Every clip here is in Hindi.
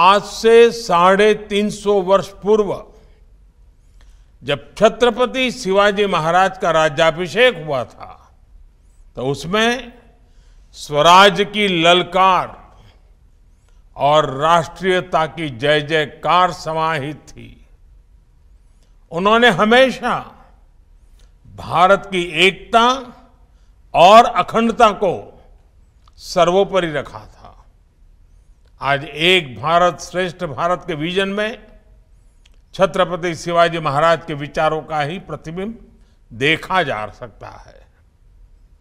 आज से साढ़े तीन सौ वर्ष पूर्व जब छत्रपति शिवाजी महाराज का राज्याभिषेक हुआ था तो उसमें स्वराज की ललकार और राष्ट्रीयता की जय जयकार समाहित थी उन्होंने हमेशा भारत की एकता और अखंडता को सर्वोपरि रखा था आज एक भारत श्रेष्ठ भारत के विजन में छत्रपति शिवाजी महाराज के विचारों का ही प्रतिबिंब देखा जा सकता है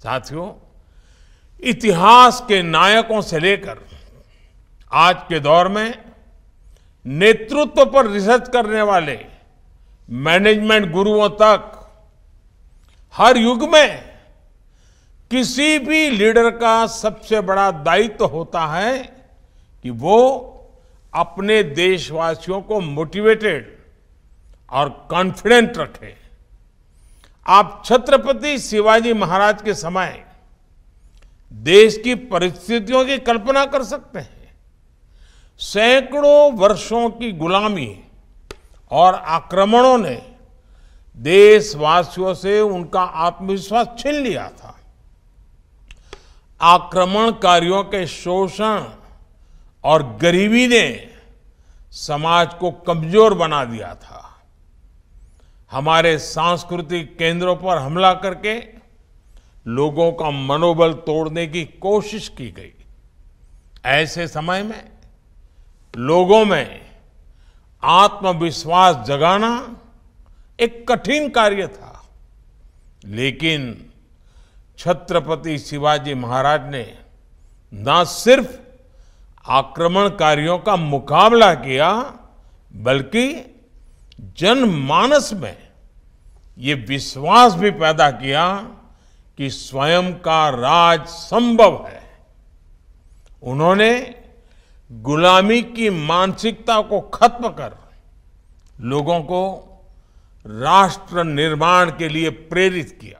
साथियों इतिहास के नायकों से लेकर आज के दौर में नेतृत्व पर रिसर्च करने वाले मैनेजमेंट गुरुओं तक हर युग में किसी भी लीडर का सबसे बड़ा दायित्व तो होता है कि वो अपने देशवासियों को मोटिवेटेड और कॉन्फिडेंट रखें आप छत्रपति शिवाजी महाराज के समय देश की परिस्थितियों की कल्पना कर सकते हैं सैकड़ों वर्षों की गुलामी और आक्रमणों ने देशवासियों से उनका आत्मविश्वास छीन लिया था आक्रमणकारियों के शोषण और गरीबी ने समाज को कमजोर बना दिया था हमारे सांस्कृतिक केंद्रों पर हमला करके लोगों का मनोबल तोड़ने की कोशिश की गई ऐसे समय में लोगों में आत्मविश्वास जगाना एक कठिन कार्य था लेकिन छत्रपति शिवाजी महाराज ने न सिर्फ आक्रमणकारियों का मुकाबला किया बल्कि जनमानस में ये विश्वास भी पैदा किया कि स्वयं का राज संभव है उन्होंने गुलामी की मानसिकता को खत्म कर लोगों को राष्ट्र निर्माण के लिए प्रेरित किया